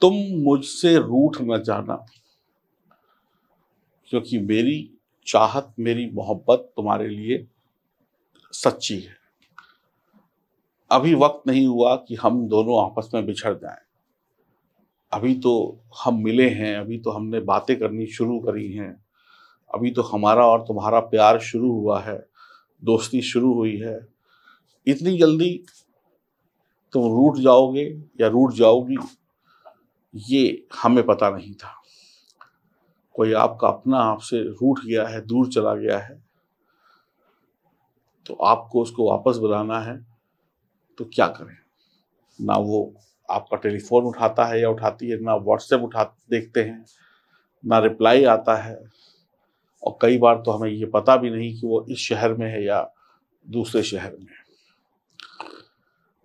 तुम मुझसे रूठ न जाना क्योंकि मेरी चाहत मेरी मोहब्बत तुम्हारे लिए सच्ची है अभी वक्त नहीं हुआ कि हम दोनों आपस में बिछड़ जाएं अभी तो हम मिले हैं अभी तो हमने बातें करनी शुरू करी हैं अभी तो हमारा और तुम्हारा प्यार शुरू हुआ है दोस्ती शुरू हुई है इतनी जल्दी तुम रूठ जाओगे या रूठ जाओगी ये हमें पता नहीं था कोई आपका अपना आपसे रूठ गया है दूर चला गया है तो आपको उसको वापस बुलाना है तो क्या करें ना वो आपका टेलीफोन उठाता है या उठाती है ना व्हाट्सएप उठा देखते हैं ना रिप्लाई आता है और कई बार तो हमें ये पता भी नहीं कि वो इस शहर में है या दूसरे शहर में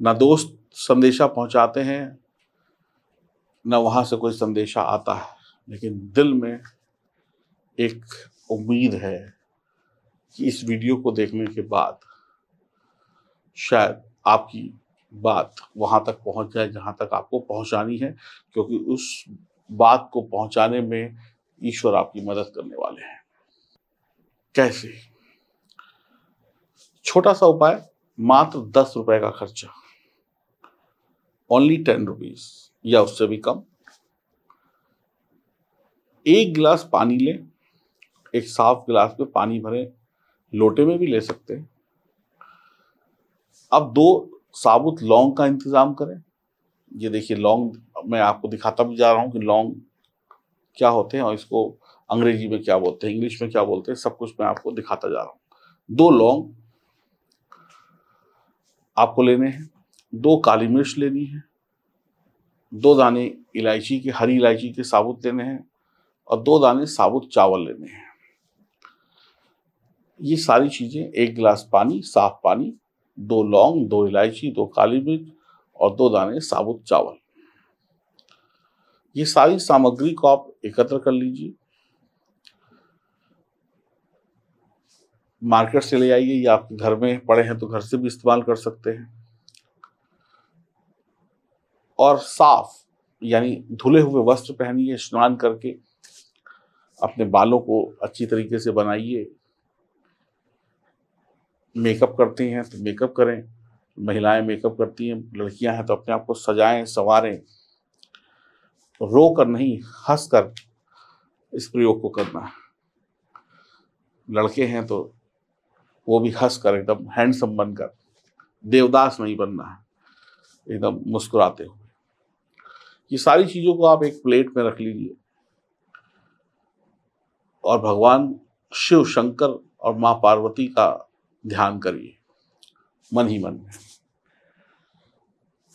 ना दोस्त संदेशा पहुंचाते हैं न वहाँ से कोई संदेशा आता है लेकिन दिल में एक उम्मीद है कि इस वीडियो को देखने के बाद शायद आपकी बात वहाँ तक पहुँच जाए जहाँ तक आपको पहुँचानी है क्योंकि उस बात को पहुँचाने में ईश्वर आपकी मदद करने वाले हैं कैसे छोटा सा उपाय मात्र दस रुपए का खर्चा ओनली टेन रुपीज़ या उससे भी कम एक गिलास पानी लें एक साफ गिलास में पानी भरें लोटे में भी ले सकते हैं अब दो साबुत लौंग का इंतज़ाम करें ये देखिए लौंग मैं आपको दिखाता भी जा रहा हूँ कि लौंग क्या होते हैं और इसको अंग्रेजी में क्या बोलते हैं इंग्लिश में क्या बोलते हैं सब कुछ मैं आपको दिखाता जा रहा हूँ दो लौंग आपको लेने हैं दो काली मिर्च लेनी है दो दाने इलायची के हरी इलायची के साबुत लेने हैं और दो दाने साबुत चावल लेने हैं ये सारी चीज़ें एक गिलास पानी साफ पानी दो लौंग दो इलायची दो काली मिर्च और दो दाने साबुत चावल ये सारी सामग्री को आप एकत्र कर लीजिए मार्केट से ले आइए या आपके घर में पड़े हैं तो घर से भी इस्तेमाल कर सकते हैं और साफ यानी धुले हुए वस्त्र पहनिए स्नान करके अपने बालों को अच्छी तरीके से बनाइए मेकअप करते हैं तो मेकअप करें महिलाएं मेकअप करती हैं लड़कियां हैं तो अपने आप को सजाएं संवारें रो कर नहीं हंस कर इस प्रयोग को करना लड़के हैं तो वो भी हंस कर एकदम हैंडसम बनकर देवदास नहीं बनना एकदम मुस्कुराते हो ये सारी चीजों को आप एक प्लेट में रख लीजिए और भगवान शिव शंकर और माँ पार्वती का ध्यान करिए मन ही मन में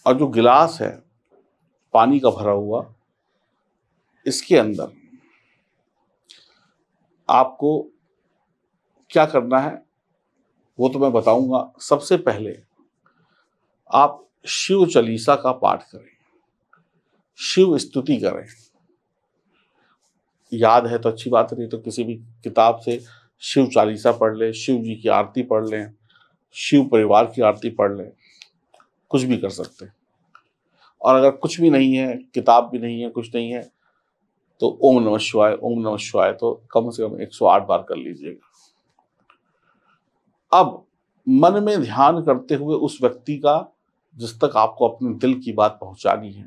और जो गिलास है पानी का भरा हुआ इसके अंदर आपको क्या करना है वो तो मैं बताऊंगा सबसे पहले आप शिव चालीसा का पाठ करें शिव स्तुति करें याद है तो अच्छी बात नहीं तो किसी भी किताब से शिव चालीसा पढ़ लें शिव जी की आरती पढ़ लें शिव परिवार की आरती पढ़ लें कुछ भी कर सकते हैं और अगर कुछ भी नहीं है किताब भी नहीं है कुछ नहीं है तो ओम नमः शिवाय ओम नमः शिवाय तो कम से कम 108 बार कर लीजिएगा अब मन में ध्यान करते हुए उस व्यक्ति का जिस तक आपको अपने दिल की बात पहुंचानी है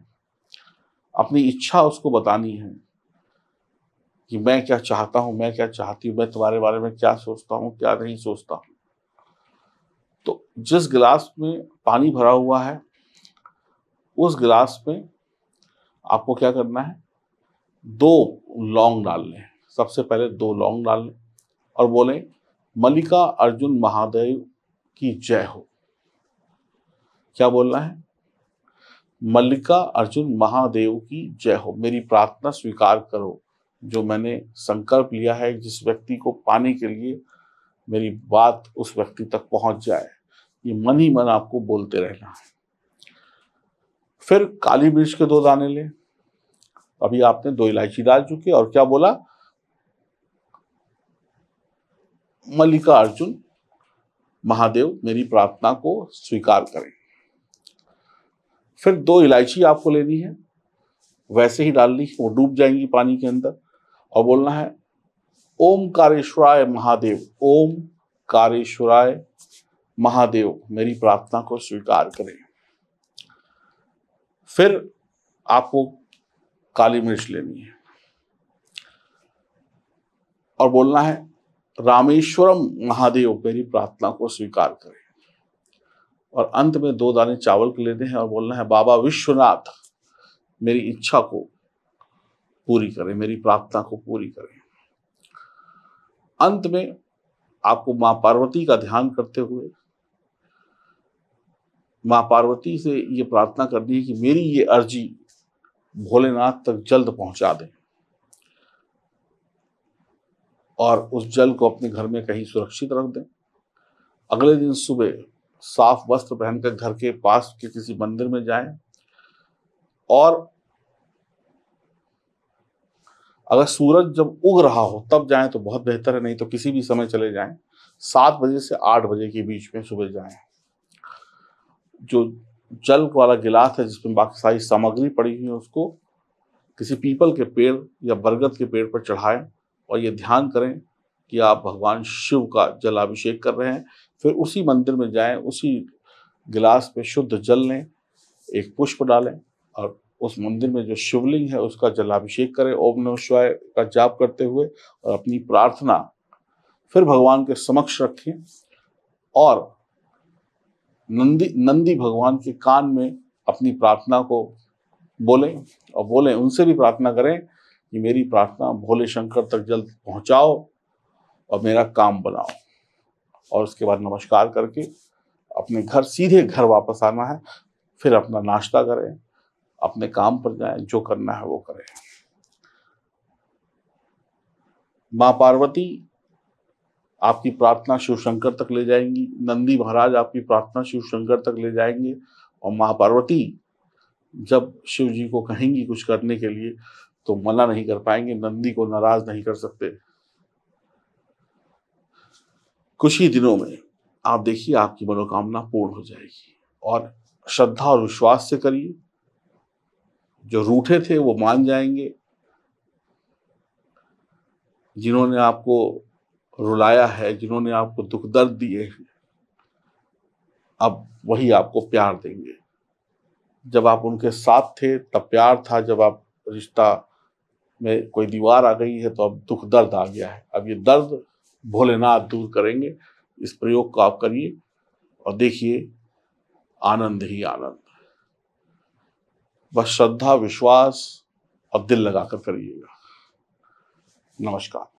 अपनी इच्छा उसको बतानी है कि मैं क्या चाहता हूं मैं क्या चाहती हूं मैं तुम्हारे बारे में क्या सोचता हूं क्या नहीं सोचता हूं तो जिस गिलास में पानी भरा हुआ है उस गिलास में आपको क्या करना है दो लौंग डाल लें सबसे पहले दो लौंग डाल लें और बोले मल्लिका अर्जुन महादेव की जय हो क्या बोलना है मल्लिका अर्जुन महादेव की जय हो मेरी प्रार्थना स्वीकार करो जो मैंने संकल्प लिया है जिस व्यक्ति को पाने के लिए मेरी बात उस व्यक्ति तक पहुंच जाए ये मन ही मन आपको बोलते रहना है फिर काली मिर्च के दो दाने लें अभी आपने दो इलायची डाल चुके और क्या बोला मल्लिका अर्जुन महादेव मेरी प्रार्थना को स्वीकार करें फिर दो इलायची आपको लेनी है वैसे ही डालनी वो डूब जाएंगी पानी के अंदर और बोलना है ओम कारेश्वराय महादेव ओम कारेश्वराय महादेव मेरी प्रार्थना को स्वीकार करें फिर आपको काली मिर्च लेनी है और बोलना है रामेश्वरम महादेव मेरी प्रार्थना को स्वीकार करें और अंत में दो दाने चावल के लेने हैं और बोलना है बाबा विश्वनाथ मेरी इच्छा को पूरी करें मेरी प्रार्थना को पूरी करें अंत में आपको मां पार्वती का ध्यान करते हुए मां पार्वती से ये प्रार्थना करनी है कि मेरी ये अर्जी भोलेनाथ तक जल्द पहुंचा दें और उस जल को अपने घर में कहीं सुरक्षित रख दें अगले दिन सुबह साफ वस्त्र पहनकर घर के पास के किसी मंदिर में जाएं और अगर सूरज जब उग रहा हो तब जाएं तो बहुत बेहतर है नहीं तो किसी भी समय चले जाएं सात बजे से आठ बजे के बीच में सुबह जाएं जो जल वाला गिलास है जिसमें बाकी सारी सामग्री पड़ी हुई है उसको किसी पीपल के पेड़ या बरगद के पेड़ पर चढ़ाएं और ये ध्यान करें कि आप भगवान शिव का जलाभिषेक कर रहे हैं फिर उसी मंदिर में जाएं उसी गिलास पे शुद्ध जल लें एक पुष्प डालें और उस मंदिर में जो शिवलिंग है उसका जलाभिषेक करें ओम नम शिवाय का जाप करते हुए और अपनी प्रार्थना फिर भगवान के समक्ष रखें और नंदी नंदी भगवान के कान में अपनी प्रार्थना को बोलें और बोलें उनसे भी प्रार्थना करें कि मेरी प्रार्थना भोले शंकर तक जल्द पहुंचाओ और मेरा काम बनाओ और उसके बाद नमस्कार करके अपने घर सीधे घर वापस आना है फिर अपना नाश्ता करें अपने काम पर जाएं जो करना है वो करें माँ पार्वती आपकी प्रार्थना शिव शंकर तक ले जाएंगी नंदी महाराज आपकी प्रार्थना शिव शंकर तक ले जाएंगे और माँ पार्वती जब शिव जी को कहेंगी कुछ करने के लिए तो मना नहीं कर पाएंगे नंदी को नाराज नहीं कर सकते कुछ ही दिनों में आप देखिए आपकी मनोकामना पूर्ण हो जाएगी और श्रद्धा और विश्वास से करिए जो रूठे थे वो मान जाएंगे जिन्होंने आपको रुलाया है जिन्होंने आपको दुख दर्द दिए हैं अब वही आपको प्यार देंगे जब आप उनके साथ थे तब प्यार था जब आप रिश्ता में कोई दीवार आ गई है तो अब दुख दर्द आ गया है अब ये दर्द भोलेनाथ दूर करेंगे इस प्रयोग को आप करिए और देखिए आनंद ही आनंद बस श्रद्धा विश्वास और दिल लगाकर करिएगा नमस्कार